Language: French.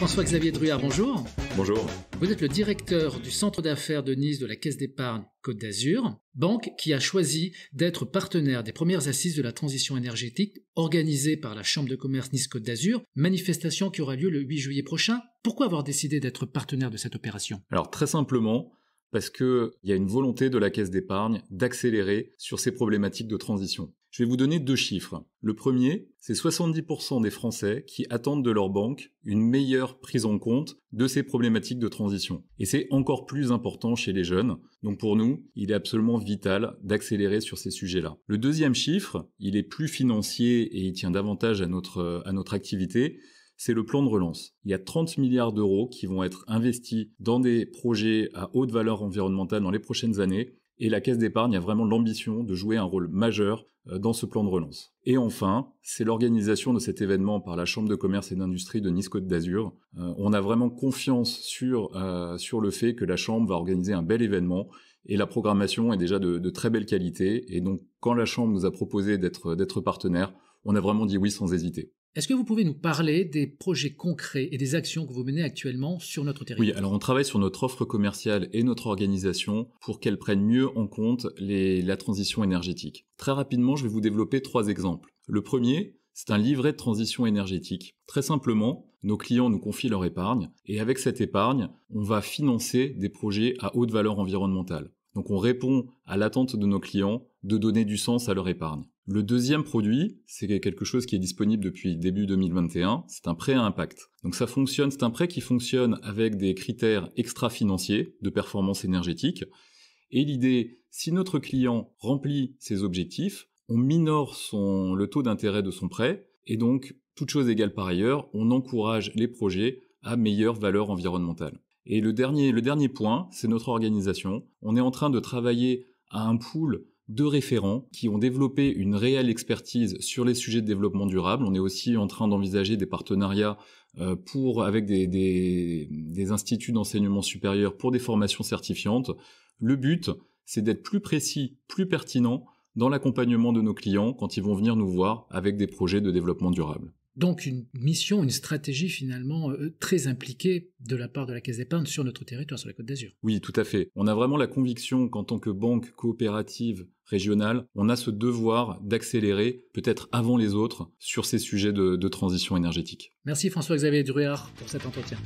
François-Xavier Druard, bonjour. Bonjour. Vous êtes le directeur du centre d'affaires de Nice de la Caisse d'épargne Côte d'Azur, banque qui a choisi d'être partenaire des premières assises de la transition énergétique organisées par la Chambre de commerce Nice-Côte d'Azur, manifestation qui aura lieu le 8 juillet prochain. Pourquoi avoir décidé d'être partenaire de cette opération Alors très simplement, parce qu'il y a une volonté de la caisse d'épargne d'accélérer sur ces problématiques de transition. Je vais vous donner deux chiffres. Le premier, c'est 70% des Français qui attendent de leur banque une meilleure prise en compte de ces problématiques de transition. Et c'est encore plus important chez les jeunes. Donc pour nous, il est absolument vital d'accélérer sur ces sujets-là. Le deuxième chiffre, il est plus financier et il tient davantage à notre, à notre activité c'est le plan de relance. Il y a 30 milliards d'euros qui vont être investis dans des projets à haute valeur environnementale dans les prochaines années. Et la caisse d'épargne a vraiment l'ambition de jouer un rôle majeur euh, dans ce plan de relance. Et enfin, c'est l'organisation de cet événement par la Chambre de commerce et d'industrie de Nice-Côte d'Azur. Euh, on a vraiment confiance sur, euh, sur le fait que la Chambre va organiser un bel événement et la programmation est déjà de, de très belle qualité. Et donc, quand la Chambre nous a proposé d'être partenaire, on a vraiment dit oui sans hésiter. Est-ce que vous pouvez nous parler des projets concrets et des actions que vous menez actuellement sur notre territoire Oui, alors on travaille sur notre offre commerciale et notre organisation pour qu'elles prennent mieux en compte la transition énergétique. Très rapidement, je vais vous développer trois exemples. Le premier, c'est un livret de transition énergétique. Très simplement, nos clients nous confient leur épargne et avec cette épargne, on va financer des projets à haute valeur environnementale. Donc on répond à l'attente de nos clients de donner du sens à leur épargne. Le deuxième produit, c'est quelque chose qui est disponible depuis début 2021, c'est un prêt à impact. Donc ça fonctionne, c'est un prêt qui fonctionne avec des critères extra-financiers de performance énergétique. Et l'idée, si notre client remplit ses objectifs, on minore son, le taux d'intérêt de son prêt, et donc, toute chose égale par ailleurs, on encourage les projets à meilleure valeur environnementale. Et le dernier, le dernier point, c'est notre organisation. On est en train de travailler à un pool deux référents qui ont développé une réelle expertise sur les sujets de développement durable. On est aussi en train d'envisager des partenariats euh, pour, avec des, des, des instituts d'enseignement supérieur pour des formations certifiantes. Le but, c'est d'être plus précis, plus pertinent dans l'accompagnement de nos clients quand ils vont venir nous voir avec des projets de développement durable. Donc une mission, une stratégie finalement euh, très impliquée de la part de la Caisse d'épargne sur notre territoire, sur la Côte d'Azur. Oui, tout à fait. On a vraiment la conviction qu'en tant que banque coopérative régionale, on a ce devoir d'accélérer, peut-être avant les autres, sur ces sujets de, transition énergétique. Merci François-Xavier Druard pour cet entretien.